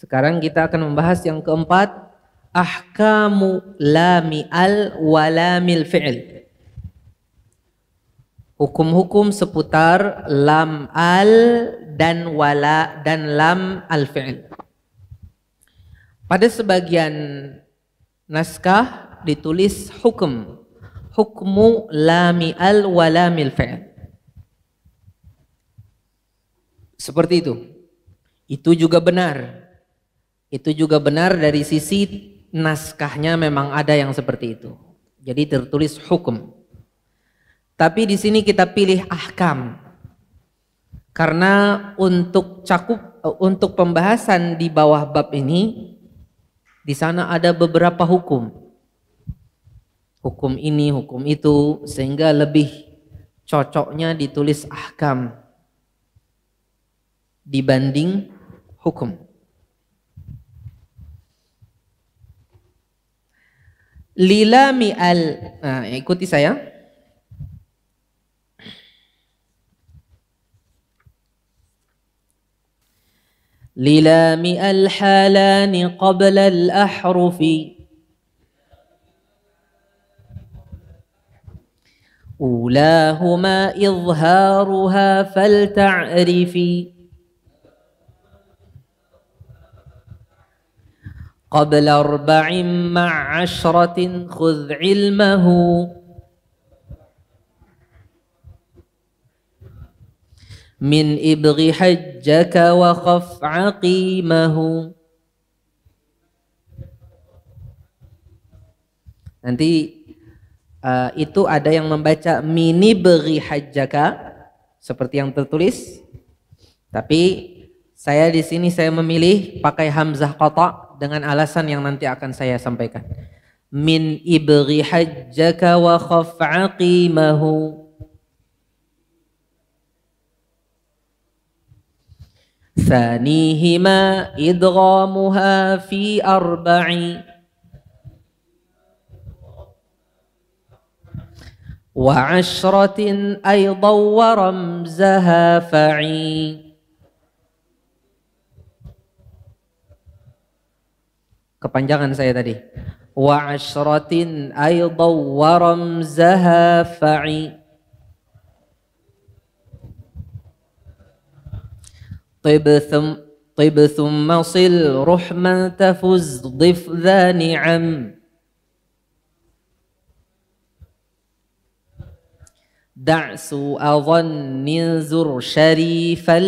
Sekarang kita akan membahas yang keempat, ahkamu lami al walamil fi'il. Hukum-hukum seputar lam al dan wala dan lam al fi'il. Pada sebagian naskah ditulis hukum. Hukmu lami al walamil fi'il. Seperti itu. Itu juga benar. Itu juga benar dari sisi naskahnya memang ada yang seperti itu. Jadi tertulis hukum. Tapi di sini kita pilih ahkam. Karena untuk cakup untuk pembahasan di bawah bab ini di sana ada beberapa hukum. Hukum ini, hukum itu sehingga lebih cocoknya ditulis ahkam dibanding hukum. lilami al nah, ikuti saya للام الحالان قبل الأحرف أولاهما إظهارها فلتعرفي قبل أربع مع عشرة خذ علمه من إبغ حجك وخف عقيمه Nanti uh, itu ada yang membaca mini beri hajjaka seperti yang tertulis. Tapi saya di sini saya memilih pakai hamzah kotak dengan alasan yang nanti akan saya sampaikan. Min ibri hajjaka wa khaf'aqimahu. ثانيهما إدغامها في أربع وعشرة أيضا ورمزها فعي kepanjangan saya tadi wa ashratin aidaw wa ramzaha fa'i tibthum tibthum masil ruhman tafuz رحما dha ni'am da'su adhan دع سوء ظن زر شريفا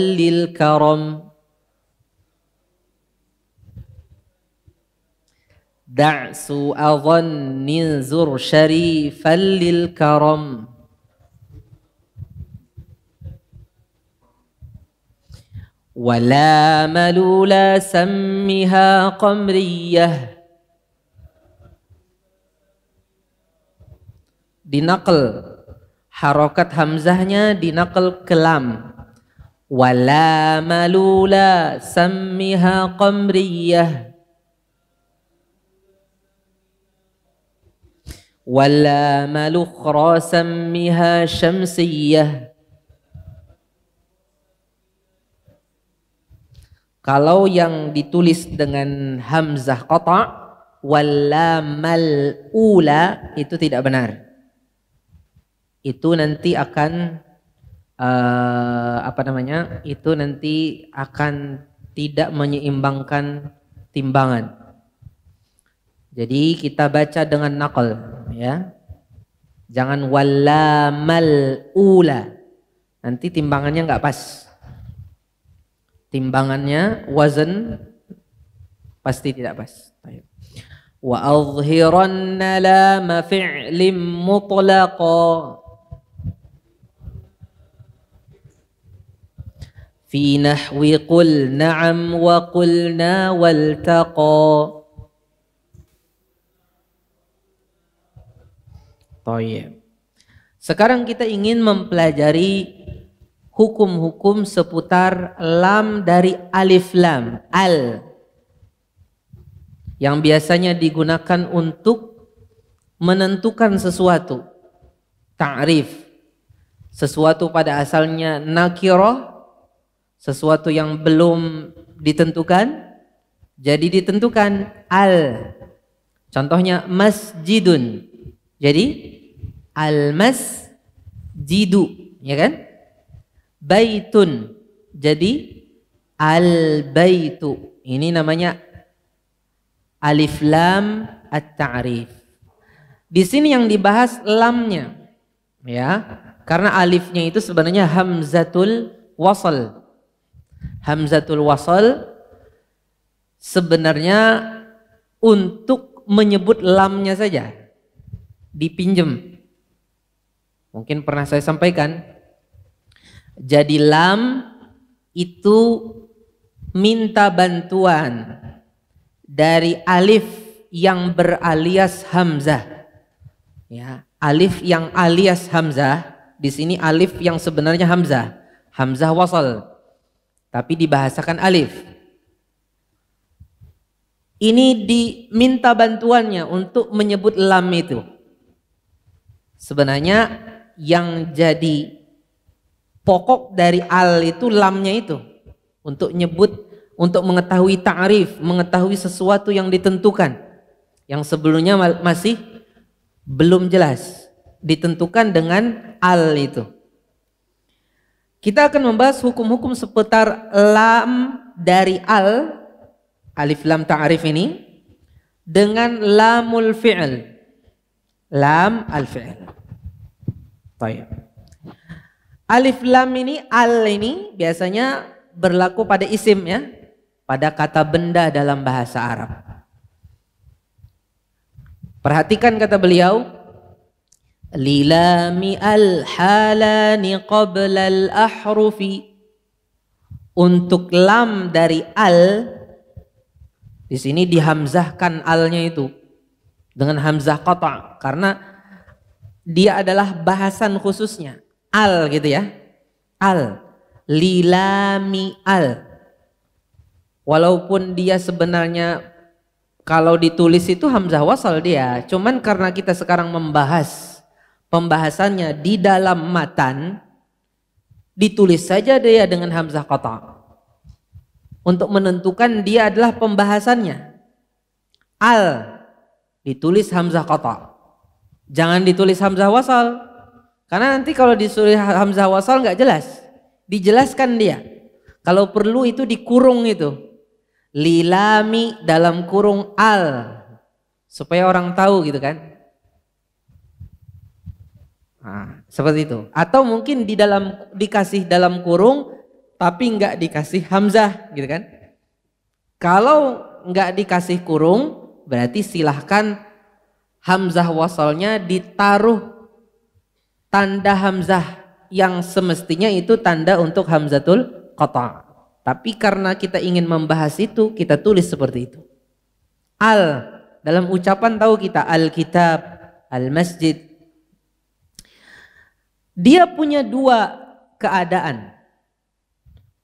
Da'su adhannin zur syarifan lil karam ولا ملولا سمها قمرية dinakal harokat hamzahnya dinakal kelam wala malula sammiha qamriyah واللام الأخرى سمها شمسية Kalau yang ditulis dengan hamzah kota walamal ula itu tidak benar. Itu nanti akan uh, apa namanya? Itu nanti akan tidak menyeimbangkan timbangan. Jadi kita baca dengan nakal ya. Jangan walamal ula. Nanti timbangannya nggak pas. Timbangannya wazan pasti tidak pas. Wa azhiranna lama fi'lim mutlaqa fi nahwi qul na'am wa qulna waltaqa Toyib. Sekarang kita ingin mempelajari hukum-hukum seputar lam dari alif lam, al. Yang biasanya digunakan untuk menentukan sesuatu. Ta'rif. Sesuatu pada asalnya nakiroh, sesuatu yang belum ditentukan, jadi ditentukan al. Contohnya masjidun. Jadi almas jidu, ya kan? Baitun. Jadi al-baitu. Ini namanya alif lam at-ta'rif. Di sini yang dibahas lamnya. Ya. Karena alifnya itu sebenarnya hamzatul wasal. Hamzatul wasal sebenarnya untuk menyebut lamnya saja Dipinjem, Mungkin pernah saya sampaikan. Jadi lam itu minta bantuan dari alif yang beralias hamzah. Ya, alif yang alias hamzah, di sini alif yang sebenarnya hamzah, hamzah wasal. Tapi dibahasakan alif. Ini diminta bantuannya untuk menyebut lam itu. Sebenarnya yang jadi pokok dari al itu lamnya itu untuk nyebut untuk mengetahui ta'rif, mengetahui sesuatu yang ditentukan yang sebelumnya masih belum jelas ditentukan dengan al itu. Kita akan membahas hukum-hukum seputar lam dari al alif lam ta'rif ini dengan lamul fi'l lam al fi'il. Taib. Alif lam ini al ini biasanya berlaku pada isim ya, pada kata benda dalam bahasa Arab. Perhatikan kata beliau, lilami al halani qabla al ahrufi. Untuk lam dari al di sini dihamzahkan alnya itu dengan hamzah kota karena dia adalah bahasan khususnya al gitu ya al lilami al walaupun dia sebenarnya kalau ditulis itu hamzah wasal dia cuman karena kita sekarang membahas pembahasannya di dalam matan ditulis saja dia dengan hamzah kota untuk menentukan dia adalah pembahasannya al ditulis hamzah kota. Jangan ditulis hamzah wasal. Karena nanti kalau disuruh hamzah wasal nggak jelas. Dijelaskan dia. Kalau perlu itu dikurung itu. Lilami dalam kurung al. Supaya orang tahu gitu kan. Nah, seperti itu. Atau mungkin di dalam dikasih dalam kurung tapi nggak dikasih hamzah gitu kan. Kalau nggak dikasih kurung berarti silahkan hamzah wasalnya ditaruh tanda hamzah yang semestinya itu tanda untuk hamzatul kota Tapi karena kita ingin membahas itu, kita tulis seperti itu. Al dalam ucapan tahu kita al-kitab, al-masjid. Dia punya dua keadaan.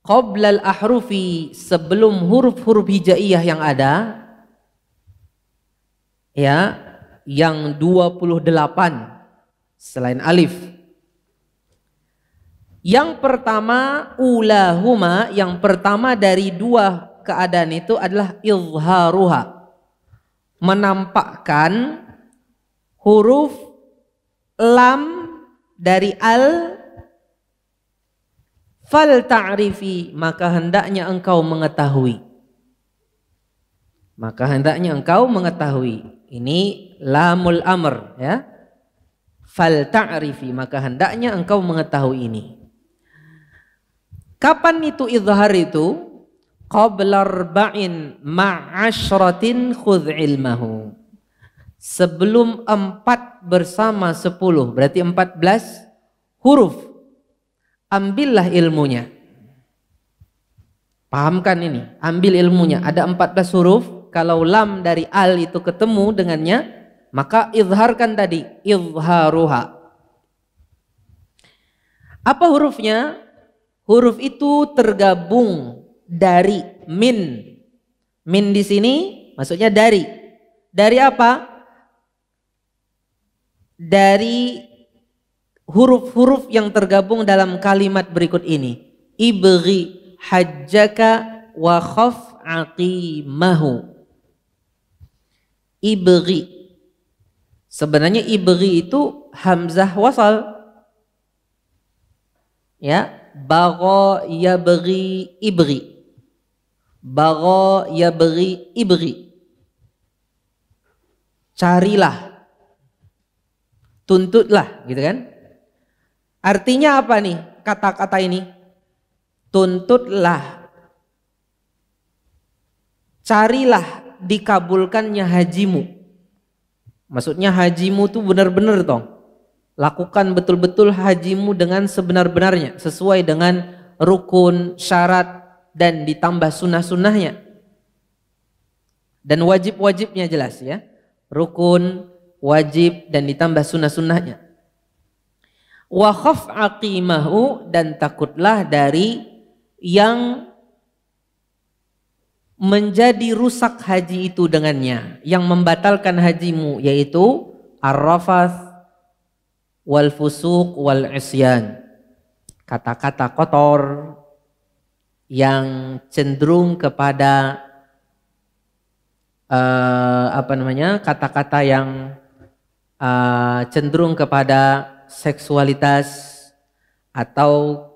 Qoblal ahrufi sebelum huruf-huruf hijaiyah yang ada ya yang 28 selain alif. Yang pertama ulahuma, yang pertama dari dua keadaan itu adalah izharuha. Menampakkan huruf lam dari al fal ta'rifi maka hendaknya engkau mengetahui maka hendaknya engkau mengetahui ini lamul amr ya. Fal ta'rifi maka hendaknya engkau mengetahui ini. Kapan itu izhar itu? Qabla arba'in ma'asyratin khudh ilmahu. Sebelum empat bersama sepuluh. Berarti empat belas huruf. Ambillah ilmunya. Pahamkan ini. Ambil ilmunya. Ada empat belas huruf kalau lam dari al itu ketemu dengannya maka izharkan tadi izharuha apa hurufnya huruf itu tergabung dari min min di sini maksudnya dari dari apa dari huruf-huruf yang tergabung dalam kalimat berikut ini ibri hajjaka wa mahu ibri. Sebenarnya ibri itu hamzah wasal. Ya, bago ya beri ibri. bago ya beri ibri. Carilah. Tuntutlah, gitu kan? Artinya apa nih kata-kata ini? Tuntutlah. Carilah dikabulkannya hajimu. Maksudnya hajimu tuh benar-benar dong. Lakukan betul-betul hajimu dengan sebenar-benarnya. Sesuai dengan rukun, syarat, dan ditambah sunnah-sunnahnya. Dan wajib-wajibnya jelas ya. Rukun, wajib, dan ditambah sunnah-sunnahnya. Wa akimahu dan takutlah dari yang menjadi rusak haji itu dengannya yang membatalkan hajimu yaitu arrafas wal fusuq wal isyan kata-kata kotor yang cenderung kepada uh, apa namanya kata-kata yang uh, cenderung kepada seksualitas atau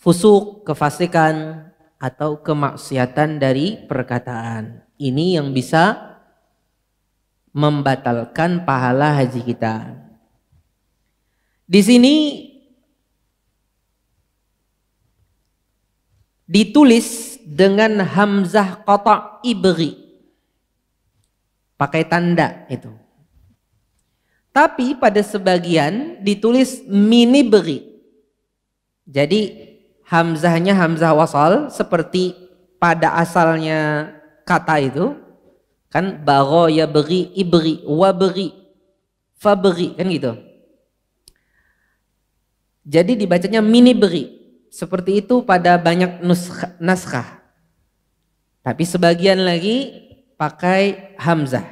fusuk kefasikan atau kemaksiatan dari perkataan. Ini yang bisa membatalkan pahala haji kita. Di sini ditulis dengan hamzah kotak ibri. Pakai tanda itu. Tapi pada sebagian ditulis mini beri. Jadi hamzahnya hamzah wasal seperti pada asalnya kata itu kan bago ya beri ibri fa faberi kan gitu jadi dibacanya mini beri seperti itu pada banyak nuskha, naskah tapi sebagian lagi pakai hamzah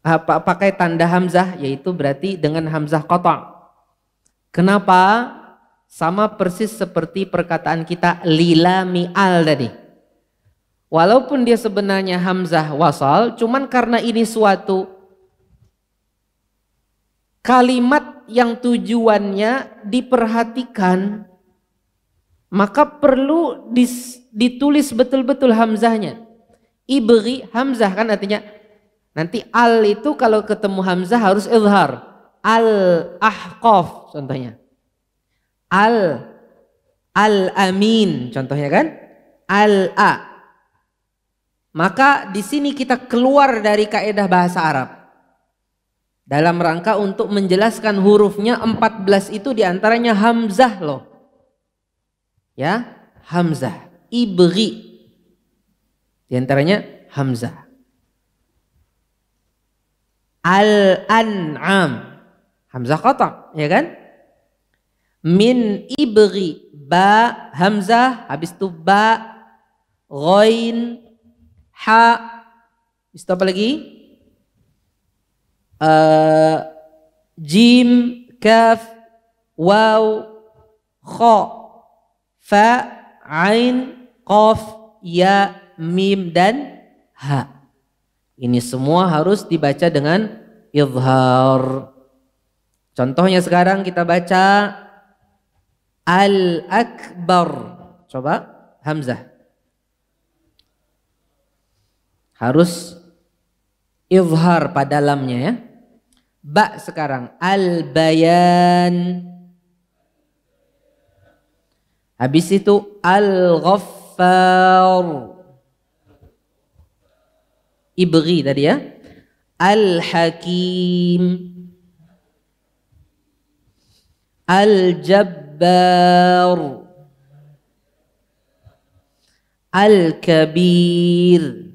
apa ah, pakai tanda hamzah yaitu berarti dengan hamzah kotong kenapa sama persis seperti perkataan kita lilami al tadi. Walaupun dia sebenarnya hamzah wasal, cuman karena ini suatu kalimat yang tujuannya diperhatikan, maka perlu dis, ditulis betul-betul hamzahnya. Ibri hamzah kan artinya nanti al itu kalau ketemu hamzah harus izhar. Al ahqaf contohnya. Al Al Amin contohnya kan? Al A. Maka di sini kita keluar dari kaidah bahasa Arab. Dalam rangka untuk menjelaskan hurufnya 14 itu diantaranya Hamzah loh. Ya, Hamzah. Ibri. Diantaranya Hamzah. Al-An'am. Hamzah kotak, ya kan? min ibri ba hamzah habis itu ba ghain ha habis itu apa lagi uh, jim kaf waw kha fa ain qaf ya mim dan ha ini semua harus dibaca dengan izhar contohnya sekarang kita baca Al-akbar. Coba hamzah. Harus izhar pada lamnya ya. Ba sekarang al-bayan. Habis itu al-ghaffar. Ibri tadi ya. Al-hakim. Al-jab الجبار الكبير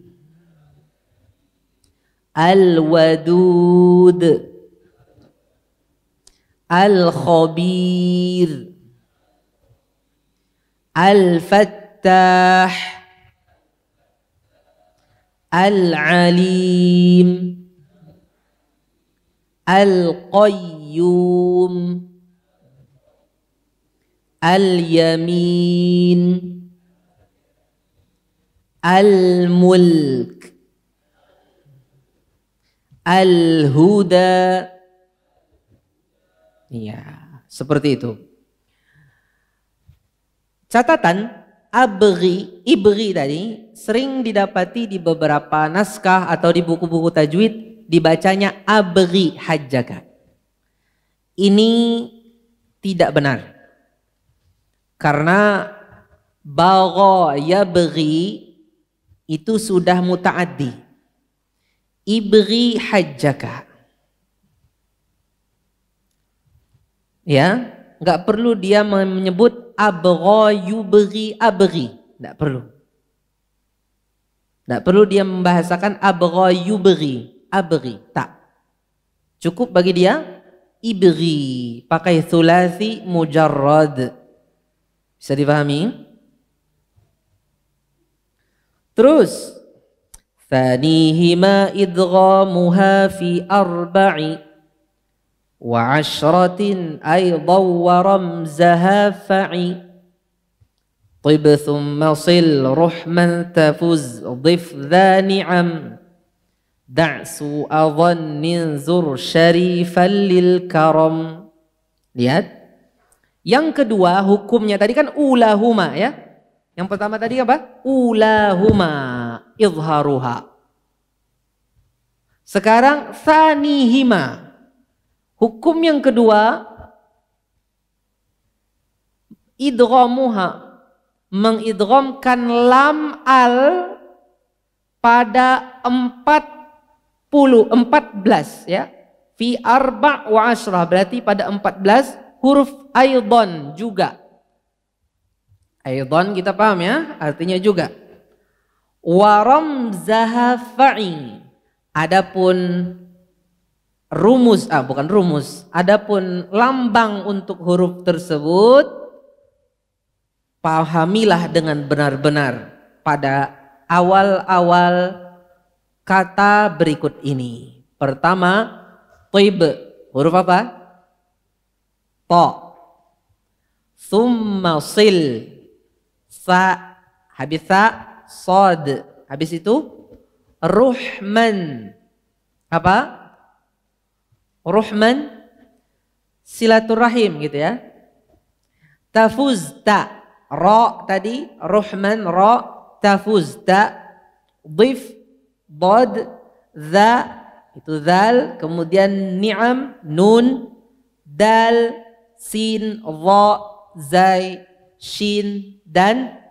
الودود الخبير الفتاح العليم القيوم al-yamin al-mulk al-huda ya seperti itu catatan abri ibri tadi sering didapati di beberapa naskah atau di buku-buku tajwid dibacanya abri hajjaka ini tidak benar karena bagha beri itu sudah mutaaddi. Ibri hajjaka. Ya, nggak perlu dia menyebut abgha yubghi abri nggak perlu. Nggak perlu dia membahasakan abgha yubghi, abri tak. Cukup bagi dia ibri, pakai sulasi mujarrad Bisa dipahami? Terus ثانيهما إدغامها في أربع وعشرة أيضا ورمزها فعي طب ثم صل رحما تفز ضف ذا نعم دع سوء ظن زر شريفا للكرم lihat Yang kedua hukumnya tadi kan ulahuma ya. Yang pertama tadi apa? Ulahuma izharuha. Sekarang sanihima. Hukum yang kedua idghamuha mengidghamkan lam al pada 40 14 ya fi arba wa asrah berarti pada 14 huruf aidon juga. Aidon kita paham ya, artinya juga. Waramzaha fa'i. Adapun rumus, ah bukan rumus, adapun lambang untuk huruf tersebut pahamilah dengan benar-benar pada awal-awal kata berikut ini. Pertama, tib, huruf apa? to summa sil sa habis sa sod habis itu ruhman apa ruhman silaturahim gitu ya tafuzta ro tadi ruhman ro tafuzta dif bod za itu zal kemudian ni'am nun dal sin, ro, zai, shin, dan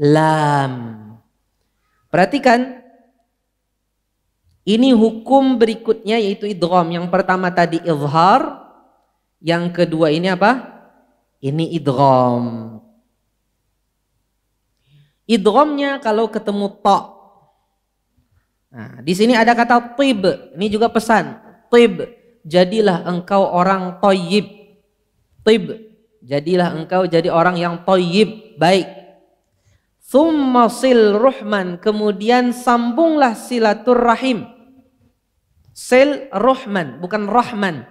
lam. Perhatikan, ini hukum berikutnya yaitu idrom. Yang pertama tadi izhar, yang kedua ini apa? Ini idrom. Idromnya kalau ketemu to. Nah, di sini ada kata tib. Ini juga pesan. Tib, jadilah engkau orang toyib tib jadilah engkau jadi orang yang toyib baik Summa sil ruhman kemudian sambunglah silaturrahim sil rohman, bukan rahman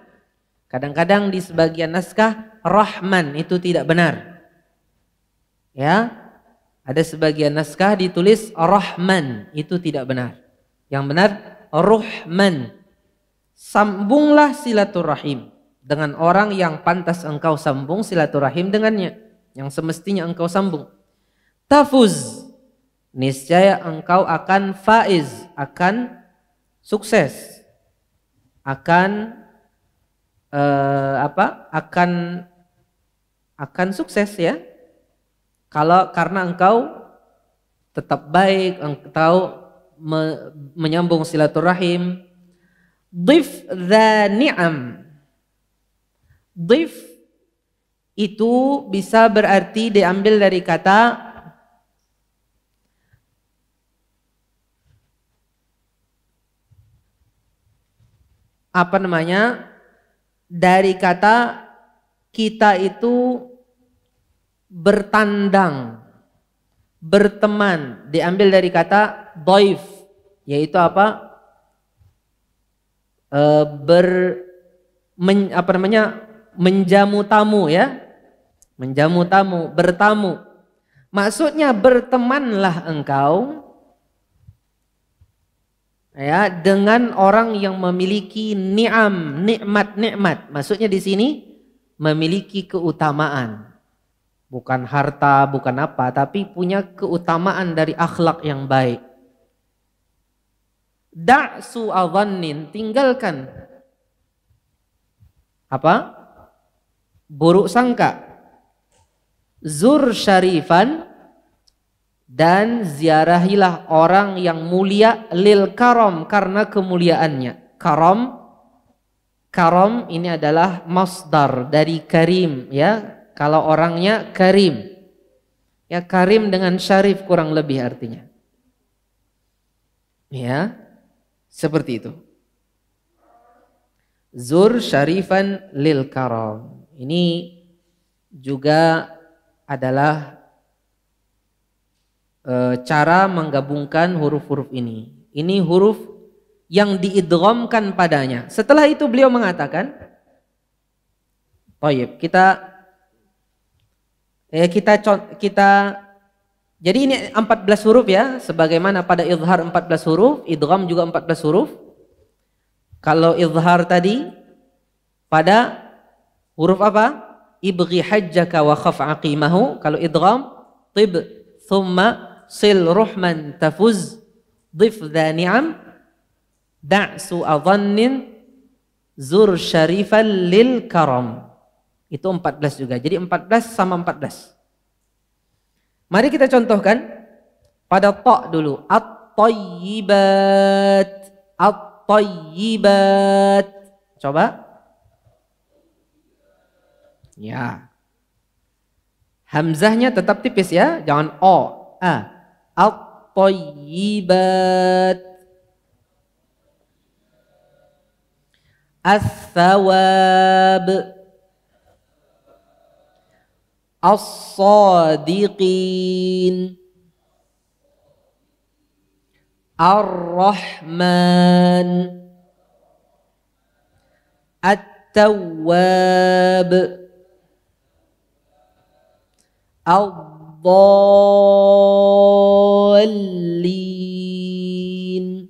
kadang-kadang di sebagian naskah rahman itu tidak benar ya ada sebagian naskah ditulis rahman itu tidak benar yang benar ruhman sambunglah silaturrahim dengan orang yang pantas engkau sambung silaturahim dengannya yang semestinya engkau sambung tafuz niscaya engkau akan faiz akan sukses akan uh, apa akan akan sukses ya kalau karena engkau tetap baik engkau me, menyambung silaturahim dhif dha Dif itu bisa berarti diambil dari kata apa namanya dari kata kita itu bertandang berteman diambil dari kata doif yaitu apa e, ber men, apa namanya menjamu tamu ya. Menjamu tamu, bertamu. Maksudnya bertemanlah engkau ya dengan orang yang memiliki ni'am, nikmat-nikmat. Maksudnya di sini memiliki keutamaan. Bukan harta, bukan apa, tapi punya keutamaan dari akhlak yang baik. Da'su adhannin, tinggalkan apa? buruk sangka. Zur syarifan dan ziarahilah orang yang mulia lil karom karena kemuliaannya. Karom karom ini adalah masdar dari karim ya. Kalau orangnya karim. Ya karim dengan syarif kurang lebih artinya. Ya. Seperti itu. Zur syarifan lil karom ini juga adalah e, cara menggabungkan huruf-huruf ini. Ini huruf yang diidromkan padanya. Setelah itu beliau mengatakan, Toyib, kita eh, kita kita jadi ini 14 huruf ya, sebagaimana pada izhar 14 huruf, idgham juga 14 huruf. Kalau izhar tadi pada Huruf apa? Ibghi hajjaka wa khaf aqimahu. Kalau idgham, tib, thumma, sil ruhman tafuz, dif dha ni'am, da'su adhannin, zur syarifan lil karam. Itu 14 juga. Jadi 14 sama 14. Mari kita contohkan pada ta' dulu. At-tayyibat. At-tayyibat. Coba. Ya. Hamzahnya tetap tipis ya, jangan o. A. At-tayyibat. As-sawab. As-sadiqin. Ar-Rahman At-Tawwab الضالين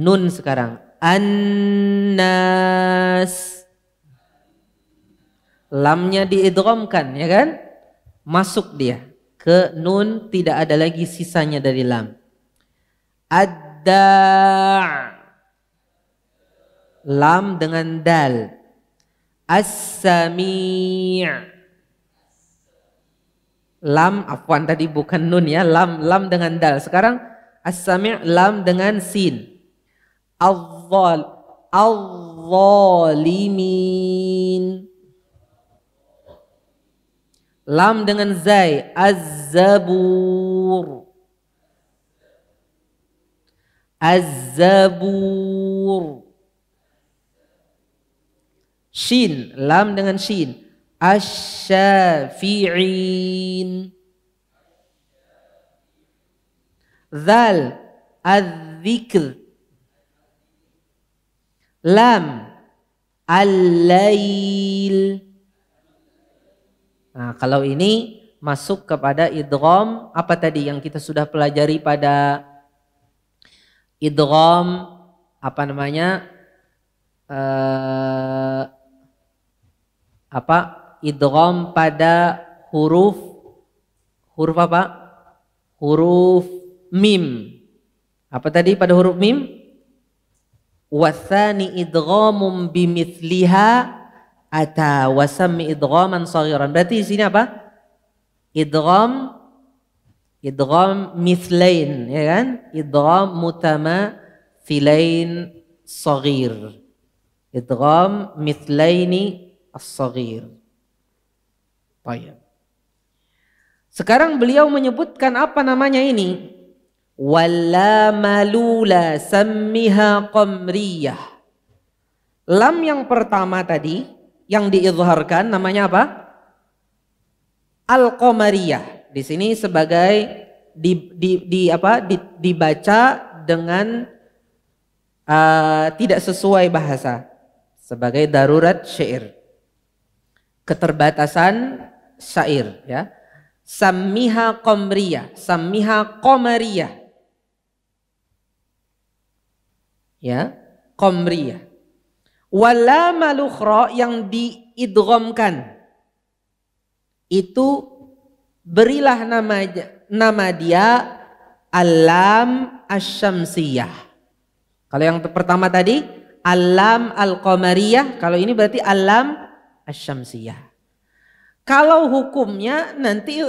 Nun sekarang Anas Lamnya diidromkan ya kan Masuk dia ke nun tidak ada lagi sisanya dari lam Ada Lam dengan dal As-Sami' Lam, afwan tadi bukan nun ya, lam, lam dengan dal. Sekarang as-sami' lam dengan sin. Al-zal, al-zalimin. Lam dengan zai, az-zabur. Az-zabur. Sin, lam dengan sin. Asyafi'in. Zal, adzikr. Lam, al-lail. Nah, kalau ini masuk kepada idrom apa tadi yang kita sudah pelajari pada idrom apa namanya? Uh, apa idrom pada huruf huruf apa? Huruf mim. Apa tadi pada huruf mim? Wasani idghamum bimithliha ata wasammi idghaman saghiran. Berarti di sini apa? Idgham idgham mithlain ya kan? Idgham mutama filain saghir. Idgham mithlaini as-saghir. Tayyib. Sekarang beliau menyebutkan apa namanya ini? Walla malula sammiha qamriyah. Lam yang pertama tadi yang diizharkan namanya apa? Al-qamariyah. Di sini sebagai di, di, di apa di, dibaca dengan uh, tidak sesuai bahasa sebagai darurat syair keterbatasan syair ya. samiha komriya, samiha komaria Ya, komriya. Wala malukhra yang diidghamkan itu berilah nama nama dia alam asyamsiyah. Kalau yang pertama tadi alam al kalau ini berarti alam asyamsiyah. Kalau hukumnya nanti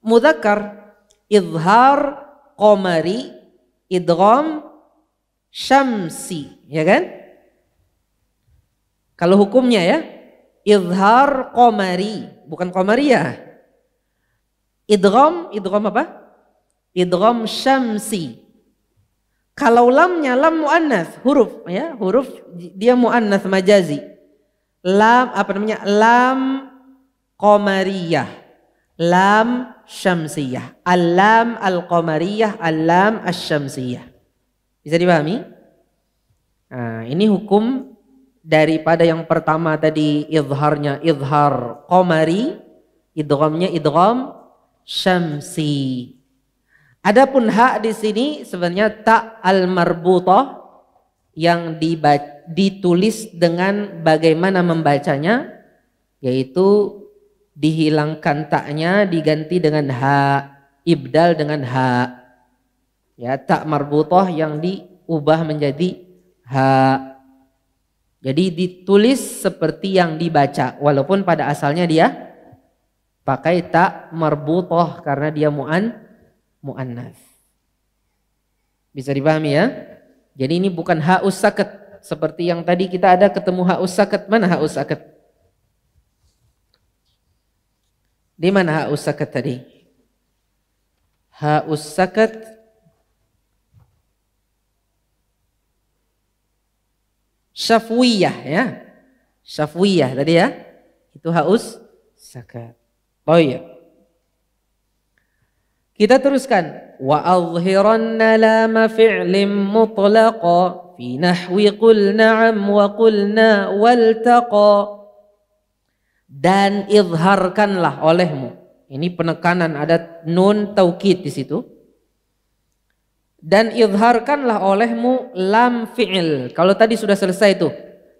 mudakar idhar Komari, idrom syamsi ya kan kalau hukumnya ya idhar Komari, bukan ya. Idrom, idrom apa Idrom syamsi kalau lamnya lam muannas huruf ya huruf dia muannas majazi lam apa namanya lam komariyah lam syamsiyah alam al komariyah alam al syamsiyah bisa dipahami nah, ini hukum daripada yang pertama tadi idharnya idhar komari idghamnya idgham syamsi adapun hak di sini sebenarnya tak al marbutah yang ditulis dengan bagaimana membacanya yaitu dihilangkan taknya diganti dengan ha ibdal dengan ha ya tak marbutoh yang diubah menjadi ha jadi ditulis seperti yang dibaca walaupun pada asalnya dia pakai tak marbutoh karena dia mu'an mu'annas bisa dipahami ya jadi ini bukan haus sakat seperti yang tadi kita ada ketemu haus sakat. Mana haus sakat? Di mana haus sakat tadi? Haus sakat syafwiyah ya. Syafwiyah tadi ya. Itu haus sakat. Oh iya. Kita teruskan. Wa azhiranna ma fi'lin mutlaqa fi nahwi qul na'am wa qulna waltaqa. Dan izharkanlah olehmu. Ini penekanan ada nun taukid di situ. Dan izharkanlah olehmu lam fi'il. Kalau tadi sudah selesai itu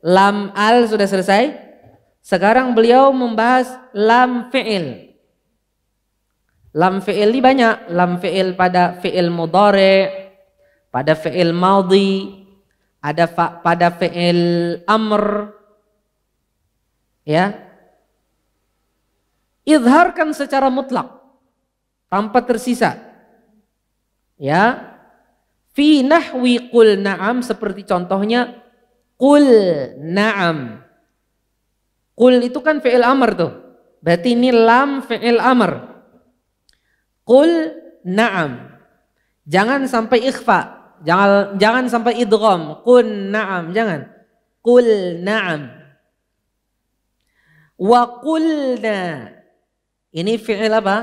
Lam al sudah selesai. Sekarang beliau membahas lam fi'il. Lam fi'il ini banyak. Lam fi'il pada fi'il mudhari, pada fi'il madhi, ada fa, pada fi'il amr. Ya. Izharkan secara mutlak tanpa tersisa. Ya. Fi nahwi qul na'am seperti contohnya qul na'am. Qul itu kan fi'il amr tuh. Berarti ini lam fi'il amr. Qul na'am. Jangan sampai ikhfa. Jangan jangan sampai idgham. Qul na'am, jangan. Qul na'am. Wa qulna. Ini fi'il apa?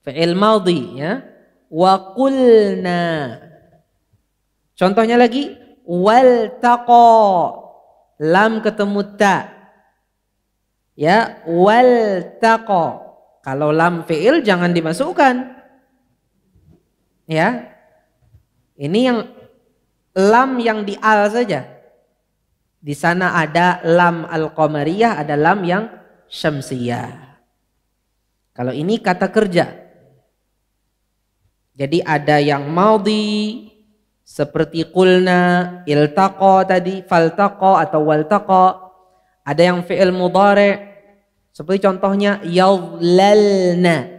Fi'il madhi ya. Wa qulna. Contohnya lagi wal taqa. Lam ketemu ta. Ya, wal taqa. Kalau lam fi'il jangan dimasukkan. Ya. Ini yang lam yang di al saja. Di sana ada lam al-qamariyah, ada lam yang syamsiyah. Kalau ini kata kerja. Jadi ada yang maudi seperti kulna, iltaqo tadi, faltaqo atau waltaqo. Ada yang fi'il mudhari' Seperti contohnya yadhlalna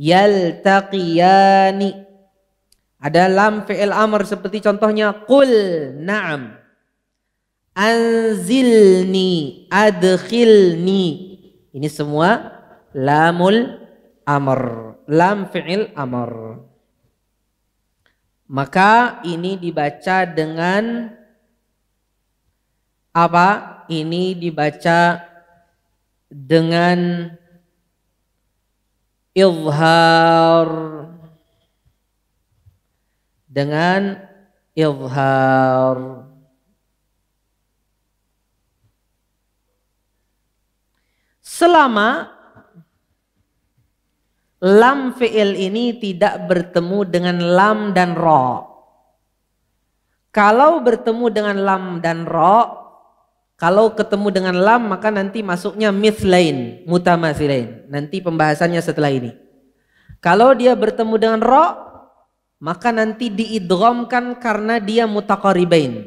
Yaltaqiyani. Ada lam fi'il amr seperti contohnya qul na'am. Anzilni, adkhilni. Ini semua lamul amr. Lam fi'il amr. Maka ini dibaca dengan apa? Ini dibaca dengan izhar dengan izhar selama lam fi'il ini tidak bertemu dengan lam dan ro. Kalau bertemu dengan lam dan ro, kalau ketemu dengan lam maka nanti masuknya mutama mutamatsilain. Nanti pembahasannya setelah ini. Kalau dia bertemu dengan ro maka nanti diidromkan karena dia mutaqaribain.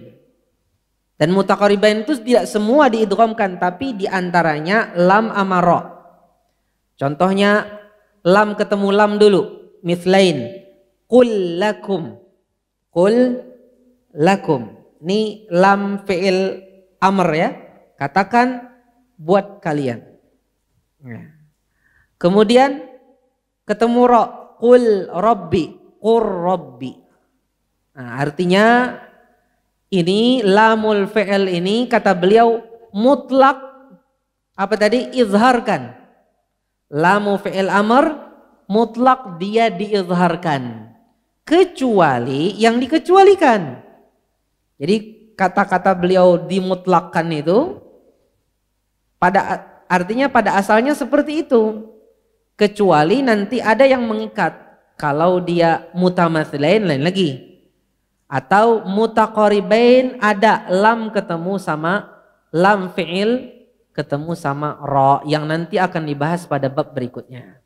Dan mutaqaribain itu tidak semua diidromkan tapi diantaranya lam ama ro. Contohnya lam ketemu lam dulu, mithlain. Kul lakum. kul lakum. Ini lam fi'il amr ya, katakan buat kalian. Ya. Kemudian ketemu roh kul robbi, kur robbi. Nah, artinya ini lamul fl ini kata beliau mutlak apa tadi izharkan. Lamu fl amr mutlak dia diizharkan kecuali yang dikecualikan. Jadi kata-kata beliau dimutlakkan itu pada artinya pada asalnya seperti itu kecuali nanti ada yang mengikat kalau dia mutamatsilain lain lagi atau mutaqaribain ada lam ketemu sama lam fi'il ketemu sama ro yang nanti akan dibahas pada bab berikutnya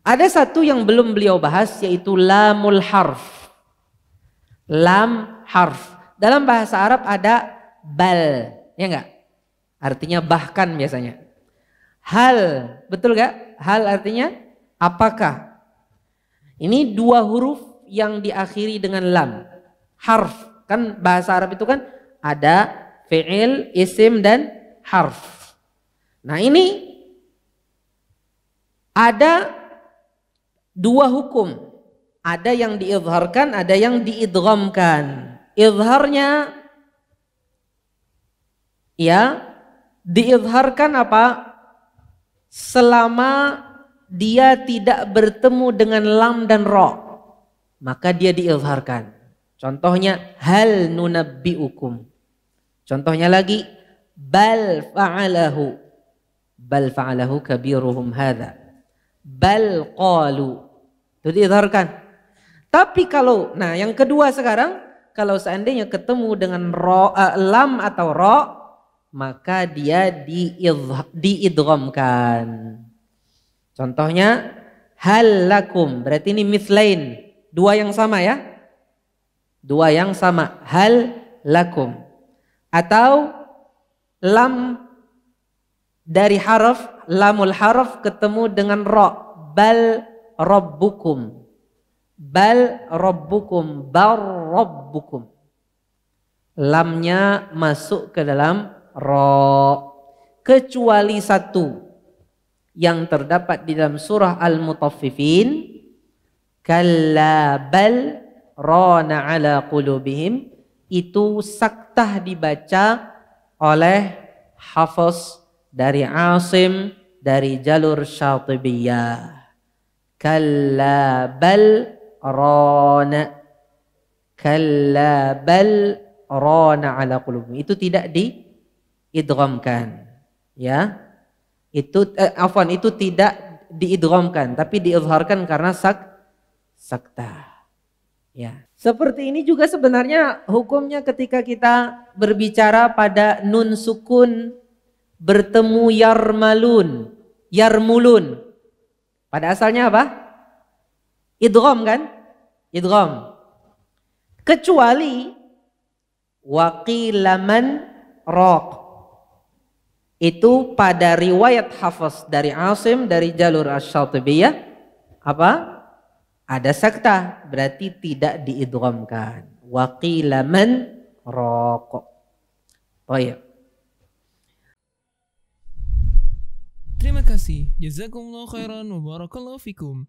ada satu yang belum beliau bahas yaitu lamul harf lam harf dalam bahasa Arab ada bal, ya enggak? Artinya bahkan biasanya. Hal, betul gak? Hal artinya apakah? Ini dua huruf yang diakhiri dengan lam. Harf, kan bahasa Arab itu kan ada fi'il, isim dan harf. Nah ini ada dua hukum. Ada yang diizharkan, ada yang diidghamkan izharnya ya diizharkan apa selama dia tidak bertemu dengan lam dan ro maka dia diizharkan contohnya hal nunabbiukum contohnya lagi bal fa'alahu bal fa'alahu kabiruhum Hada, bal qalu itu diizharkan tapi kalau nah yang kedua sekarang kalau seandainya ketemu dengan ro, uh, lam atau ro, maka dia diidromkan Contohnya halakum berarti ini mislain, dua yang sama ya. Dua yang sama, hal lakum. Atau lam dari haraf lamul haraf ketemu dengan ro, bal robbukum bal rabbukum bar rabbukum lamnya masuk ke dalam ro kecuali satu yang terdapat di dalam surah al-mutaffifin kalla bal rana ala qulubihim itu saktah dibaca oleh hafaz dari Asim dari jalur Syatibiyah kalla bal rana kalla bal rana ala qulubihim itu tidak di idghamkan ya itu eh, afwan itu tidak diidghamkan tapi diizharkan karena sak sakta ya seperti ini juga sebenarnya hukumnya ketika kita berbicara pada nun sukun bertemu yarmalun, yarmulun. Pada asalnya apa? Idrom kan? Idrom. Kecuali Wakilaman roq. Itu pada riwayat Hafiz dari Asim dari jalur Asy-Syatibiyah apa? Ada sakta, berarti tidak diidghamkan. Wakilaman roq. Oh iya. Terima kasih. Jazakumullah khairan wa barakallahu fikum.